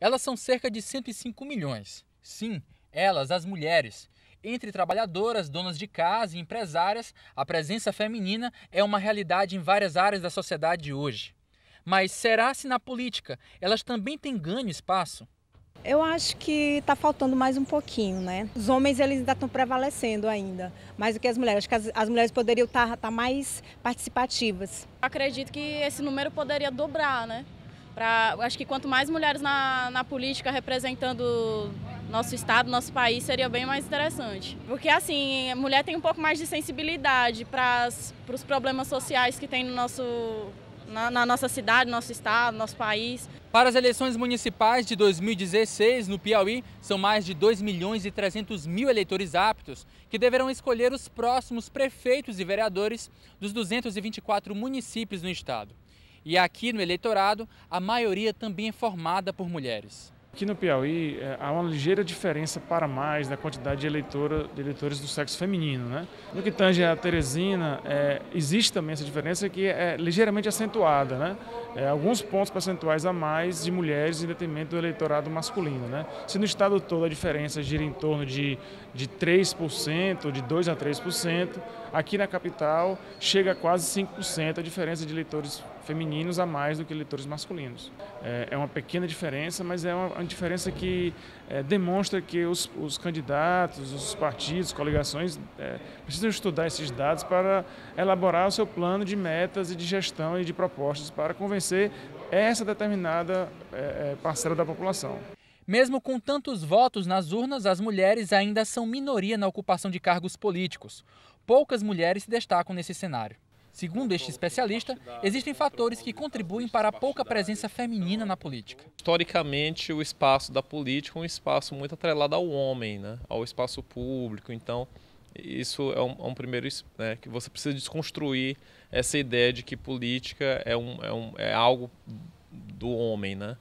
Elas são cerca de 105 milhões. Sim, elas, as mulheres. Entre trabalhadoras, donas de casa e empresárias, a presença feminina é uma realidade em várias áreas da sociedade hoje. Mas será se na política elas também têm ganho espaço? Eu acho que está faltando mais um pouquinho, né? Os homens eles ainda estão prevalecendo ainda, mais do que as mulheres. Acho que as, as mulheres poderiam estar tá, tá mais participativas. Acredito que esse número poderia dobrar, né? Pra, acho que quanto mais mulheres na, na política representando nosso estado, nosso país, seria bem mais interessante. Porque, assim, a mulher tem um pouco mais de sensibilidade para os problemas sociais que tem no nosso, na, na, nossa cidade, nosso estado, nosso país. Para as eleições municipais de 2016, no Piauí, são mais de 2 milhões e 300 mil eleitores aptos que deverão escolher os próximos prefeitos e vereadores dos 224 municípios no estado. E aqui no eleitorado, a maioria também é formada por mulheres. Aqui no Piauí é, há uma ligeira diferença para mais da quantidade de, eleitora, de eleitores do sexo feminino. Né? No que tange a Teresina, é, existe também essa diferença que é ligeiramente acentuada. Né? É, alguns pontos percentuais a mais de mulheres em detrimento do eleitorado masculino. Né? Se no estado todo a diferença gira em torno de, de 3%, de 2% a 3%, aqui na capital chega a quase 5% a diferença de eleitores femininos a mais do que eleitores masculinos. É, é uma pequena diferença, mas é uma uma diferença que é, demonstra que os, os, candidatos, os partidos, coligações é, precisam estudar esses dados para elaborar o seu plano de metas e de gestão e de propostas para convencer essa determinada é, é, parcela da população. Mesmo com tantos votos nas urnas, as mulheres ainda são minoria na ocupação de cargos políticos. Poucas mulheres se destacam nesse cenário. Segundo este especialista, existem fatores que contribuem para a pouca presença feminina na política. Historicamente, o espaço da política é um espaço muito atrelado ao homem, né? ao espaço público. Então, isso é um, é um primeiro né, que você precisa desconstruir essa ideia de que política é, um, é, um, é algo do homem, né?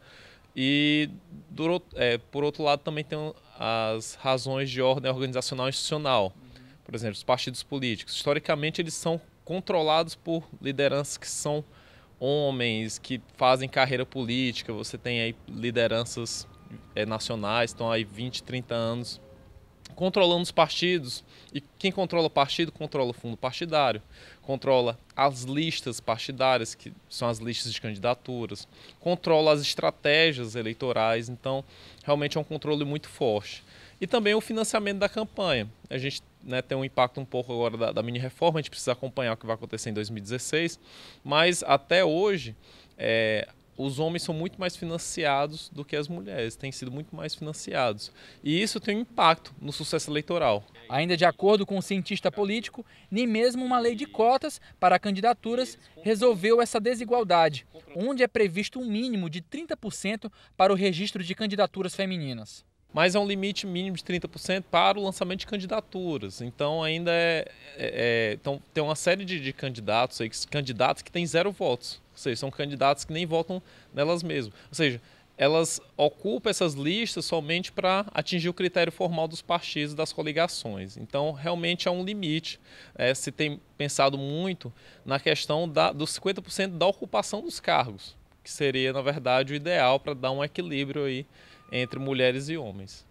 E é, por outro lado também tem as razões de ordem organizacional e institucional por exemplo, os partidos políticos, historicamente eles são controlados por lideranças que são homens, que fazem carreira política, você tem aí lideranças é, nacionais, estão aí 20, 30 anos controlando os partidos. E quem controla o partido controla o fundo partidário, controla as listas partidárias, que são as listas de candidaturas, controla as estratégias eleitorais. Então, realmente é um controle muito forte. E também o financiamento da campanha. A gente né, tem um impacto um pouco agora da, da mini-reforma, a gente precisa acompanhar o que vai acontecer em 2016, mas até hoje é, os homens são muito mais financiados do que as mulheres, têm sido muito mais financiados. E isso tem um impacto no sucesso eleitoral. Ainda de acordo com o um cientista político, nem mesmo uma lei de cotas para candidaturas resolveu essa desigualdade, onde é previsto um mínimo de 30% para o registro de candidaturas femininas mas é um limite mínimo de 30% para o lançamento de candidaturas. Então ainda é, é, é, então, tem uma série de, de candidatos aí, candidatos que têm zero votos, ou seja, são candidatos que nem votam nelas mesmas. Ou seja, elas ocupam essas listas somente para atingir o critério formal dos partidos das coligações. Então, realmente há é um limite. É, se tem pensado muito na questão da, dos 50% da ocupação dos cargos, que seria, na verdade, o ideal para dar um equilíbrio aí entre mulheres e homens.